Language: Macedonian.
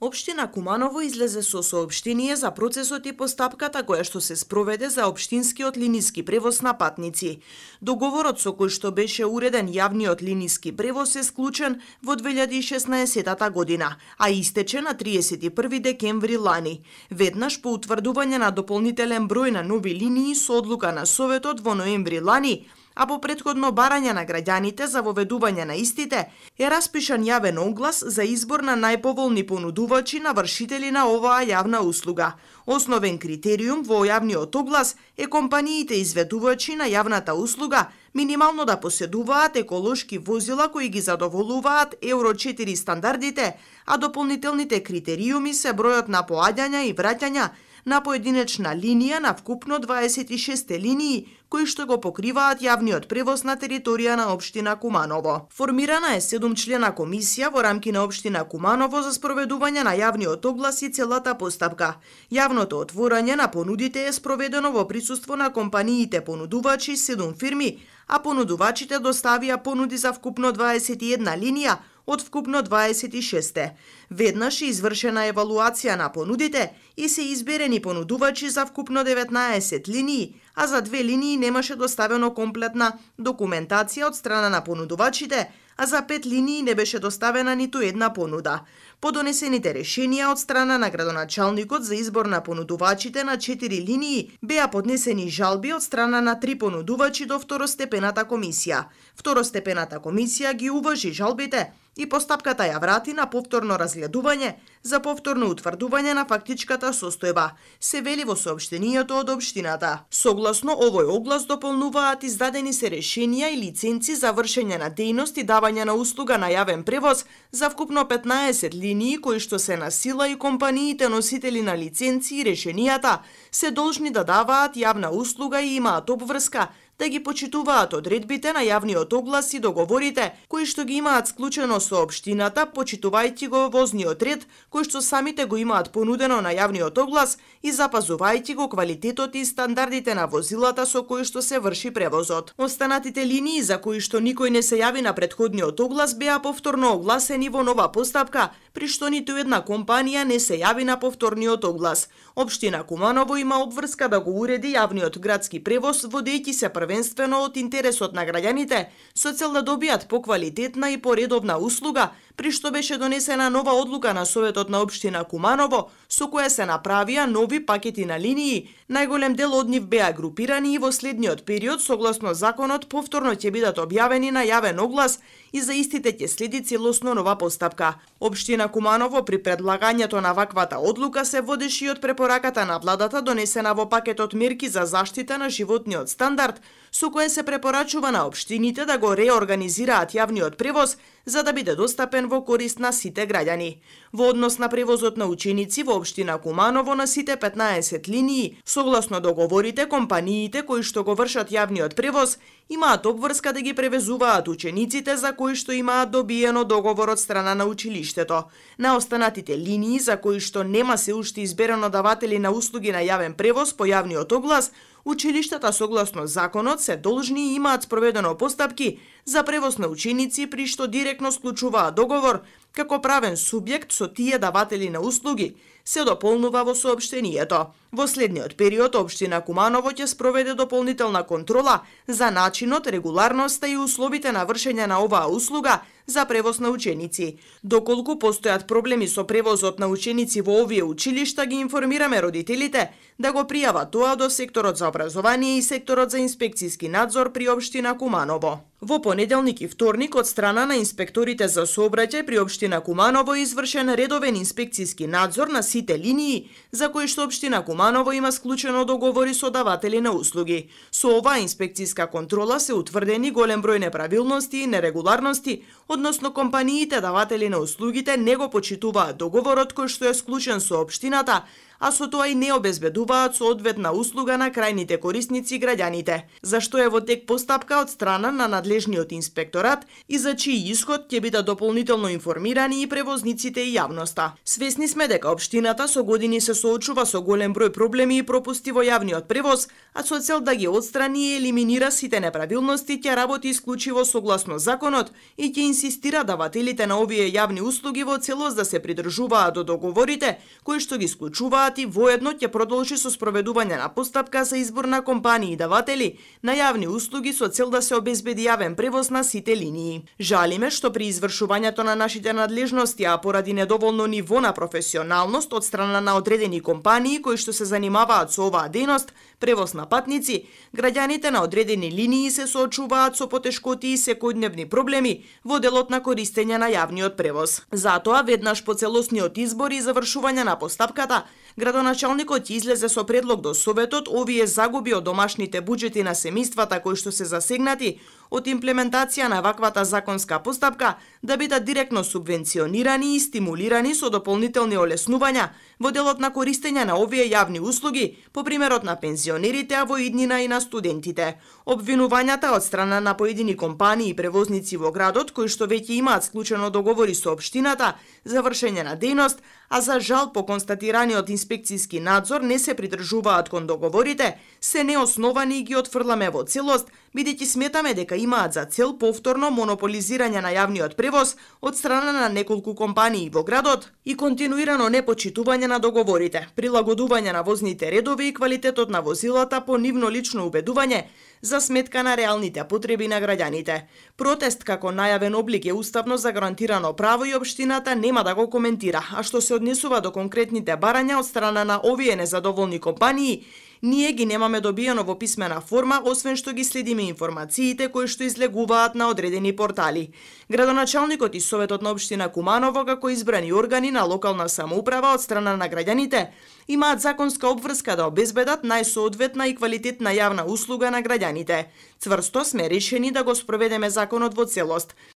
Обштина Куманово излезе со соопштение за процесот и постапката која што се спроведе за обштинскиот линиски превоз на патници. Договорот со кој што беше уреден јавниот линиски превоз е склучен во 2016 година, а истече на 31 декември лани. Веднаш по утврдување на дополнителен број на нови линии со одлука на Советот во ноември лани, а по предходно барање на граѓаните за воведување на истите, е распишан јавен оглас за избор на најповолни понудувачи на вршители на оваа јавна услуга. Основен критериум во јавниот оглас е компаниите изведувачи на јавната услуга минимално да поседуваат еколошки возила кои ги задоволуваат Евро 4 стандардите, а дополнителните критериуми се бројот на поаѓања и враќања на поединечна линија на вкупно 26 линии кои што го покриваат јавниот превоз на територија на општина Куманово. Формирана е 7 члена комисија во рамки на општина Куманово за спроведување на јавниот оглас и целата постапка. Јавното отворање на понудите е спроведено во присуство на компаниите понудувачи 7 фирми, а понудувачите доставија понуди за вкупно 21 линија од вкупно 26-те. Веднаш извршена евалуација на понудите и се изберени понудувачи за вкупно 19 линии, а за две линии немаше доставено комплетна документација од страна на понудувачите, а за пет линии не беше доставена ниту една понуда. По донесените решенија од страна на градоначалникот за избор на понудувачите на четири линии беа поднесени жалби од страна на три понудувачи до второстепената комисија. Второстепената комисија ги уважи жалбите, и постапката ја врати на повторно разгледување за повторно утврдување на фактичката состојба, се вели во сообщението од општината. Согласно овој оглас дополнуваат издадени се решенија и лиценци за вршење на дејност и давање на услуга на јавен превоз за вкупно 15 линии кои што се на сила и компаниите носители на лиценци и решенијата се должни да даваат јавна услуга и имаат обврска да ги почитуваат одредбите на јавниот оглас и договорите кои што ги имаат склучено со општината, почитувајќи го возниот ред кој што самите го имаат понудено на јавниот оглас и запазувајќи го квалитетот и стандардите на возилата со кои што се врши превозот. Останатите линии за кои што никој не се јави на претходниот оглас беа повторно огласени во нова постапка, при што ниту една компанија не се јави на повторниот оглас. Општина Куманово има обврска да го уреди јавниот градски превоз, водејќи се прв првенствено од интересот на граѓаните, со цел да добијат поквалитетна и поредовна услуга, при што беше донесена нова одлука на Советот на Обштина Куманово, со која се направија нови пакети на линии. Најголем дел од нив беа групирани и во следниот период, согласно законот, повторно ќе бидат објавени на јавен оглас и за истите ќе следи целосно нова постапка. Обштина Куманово при предлагањето на ваквата одлука се водеше и од препораката на владата донесена во пакетот мерки за заштита на животниот стандард, со кое се препорачува на општините да го реорганизираат јавниот превоз за да биде достапен во корист на сите граѓани. Во однос на превозот на ученици во општина Куманово на сите 15 линии, согласно договорите, компаниите кои што го вршат јавниот превоз имаат обврска да ги превезуваат учениците за кои што имаат добиено договор од страна на училиштето. На останатите линии за кои што нема се уште изберено даватели на услуги на јавен превоз по јавниот оглас, училиштата согласно законот се должни и имаат спроведено постапки за превоз на ученици при што директно склучуваа договор како правен субјект со тие даватели на услуги, се дополнува во сообштението. Во следниот период, Обштина Куманово ќе спроведе дополнителна контрола за начинот, регуларноста и условите на вршење на оваа услуга, за превоз на ученици. Доколку постојат проблеми со превозот на ученици во овие училишта, ги информираме родителите да го пријават тоа до секторот за образование и секторот за инспекцијски надзор при Обштина Куманово. Во понеделник и вторник од страна на инспекторите за сообраќај при Обштина Куманово е извршен редовен инспекцијски надзор на сите линии за кои што Обштина Куманово има склучено договори со даватели на услуги. Со оваа инспекцијска контрола се утврдени голем број неправилности и нерегуларности од односно компаниите даватели на услугите не го почитуваат договорот кој што е склучен со општината, а со тоа и не обезбедуваат соодветна услуга на крајните корисници граѓаните, Зашто е во тек постапка од страна на надлежниот инспекторат и за чиј исход ќе бидат дополнително информирани и превозниците и јавноста. Свесни сме дека општината со години се соочува со голем број проблеми и пропусти во јавниот превоз, а со цел да ги отстрани и елиминира сите неправилности ќе работи исклучиво согласно законот и ќе инсистира давателите на овие јавни услуги во целост да се придржуваат до договорите кои што ги исклучуваат сати воедно ќе продолжи со спроведување на постапка за избор на компании даватели на јавни услуги со цел да се обезбеди јавен превоз на сите линии. Жалиме што при извршувањето на нашите надлежности, а поради недоволно ниво на професионалност од страна на одредени компании кои што се занимаваат со оваа дејност, превоз на патници, граѓаните на одредени линии се соочуваат со потешкоти и секојдневни проблеми во делот на користење на јавниот превоз. Затоа, веднаш по целосниот избор и завршување на постапката, градоначалникот излезе со предлог до Советот овие загуби од домашните буџети на семействата, кои што се засегнати од имплементација на ваквата законска постапка да бидат директно субвенционирани и стимулирани со дополнителни олеснувања во делот на користење на овие јавни услуги, по примерот на пензионерите, а во иднина и на студентите. Обвинувањата од страна на поедини компании и превозници во градот кои што веќе имаат склучено договори со обштината за вршење на дејност, а за жал по констатираниот инспекцијски надзор не се придржуваат кон договорите, се неосновани и ги отфрламе во целост, бидејќи сметаме дека имаат за цел повторно монополизирање на јавниот превоз од страна на неколку компании во градот и континуирано непочитување на договорите, прилагодување на возните редови и квалитетот на возилата по нивно лично убедување за сметка на реалните потреби на граѓаните. Протест како најавен облик е уставно загарантирано право и општината нема да го коментира, а што се однесува до конкретните барања од страна на овие незадоволни компании, ние ги немаме добиено во писмена форма, освен што ги следиме информациите кои што излегуваат на одредени портали. Градоначалникот и Советот на Обштина Куманово, како избрани органи на локална самоуправа од страна на граѓаните, имаат законска обврска да обезбедат најсоодветна и квалитетна јавна услуга на граѓаните. Цврсто сме решени да го спроведеме законот во целост,